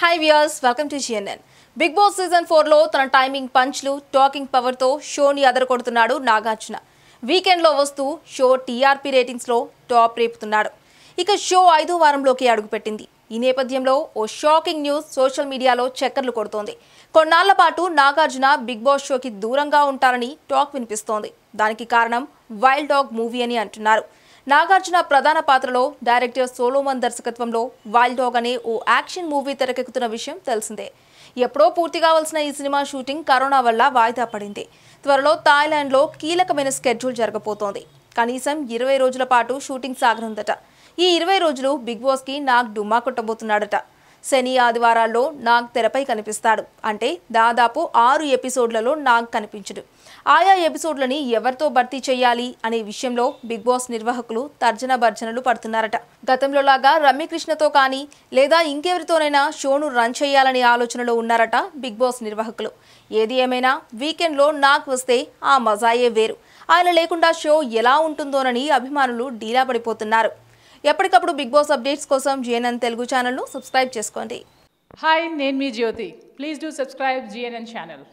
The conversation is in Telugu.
hi viewers welcome to GNN big boss season ఫోర్లో తన టైమింగ్ పంచ్లు టాకింగ్ పవర్తో షోని కొడుతున్నాడు నాగార్జున వీకెండ్లో వస్తూ షో టీఆర్పీ రేటింగ్స్లో టాప్ రేపుతున్నాడు ఇక షో ఐదో వారంలోకి అడుగుపెట్టింది ఈ నేపథ్యంలో ఓ షాకింగ్ న్యూస్ సోషల్ మీడియాలో చక్కర్లు కొడుతోంది కొన్నాళ్ల పాటు నాగార్జున బిగ్ బాస్ షోకి దూరంగా ఉంటారని టాక్ వినిపిస్తోంది దానికి కారణం వైల్డ్ డాగ్ మూవీ అని అంటున్నారు నాగార్జున ప్రధాన పాత్రలో డైరెక్టర్ సోలోమన్ దర్శకత్వంలో వైల్డ్ డాగ్ అనే ఓ యాక్షన్ మూవీ తెరకెక్కుతున్న విషయం తెలిసిందే ఎప్పుడో పూర్తి కావాల్సిన ఈ సినిమా షూటింగ్ కరోనా వల్ల వాయిదా పడింది త్వరలో థాయిలాండ్లో కీలకమైన స్కెడ్యూల్ జరగబోతోంది కనీసం ఇరవై రోజుల పాటు షూటింగ్ సాగనుందట ఈ ఇరవై రోజులు బిగ్ బాస్కి నాగ్ డుమ్మా కొట్టబోతున్నాడట శని ఆదివారాల్లో నాగ్ తెరపై కనిపిస్తాడు అంటే దాదాపు ఆరు ఎపిసోడ్లలో నాగ్ కనిపించడు ఆయా ఎపిసోడ్లని ఎవరితో భర్తీ చేయాలి అనే విషయంలో బిగ్ బాస్ నిర్వాహకులు తర్జన భర్జనలు పడుతున్నారట గతంలో లాగా రమ్యకృష్ణతో కానీ లేదా ఇంకెవరితోనైనా షోను రన్ చేయాలనే ఆలోచనలో ఉన్నారట బిగ్ బాస్ నిర్వాహకులు ఏది ఏమైనా వీకెండ్లో నాగ్ వస్తే ఆ మజాయే వేరు ఆయన లేకుండా షో ఎలా ఉంటుందోనని అభిమానులు డీలా పడిపోతున్నారు ఎప్పటికప్పుడు బిగ్ బాస్ అప్డేట్స్ కోసం జిఎన్ఎన్ తెలుగు ఛానల్ను సబ్స్క్రైబ్ చేసుకోండి హాయ్ నేను మీ Jyothi please do subscribe GNN channel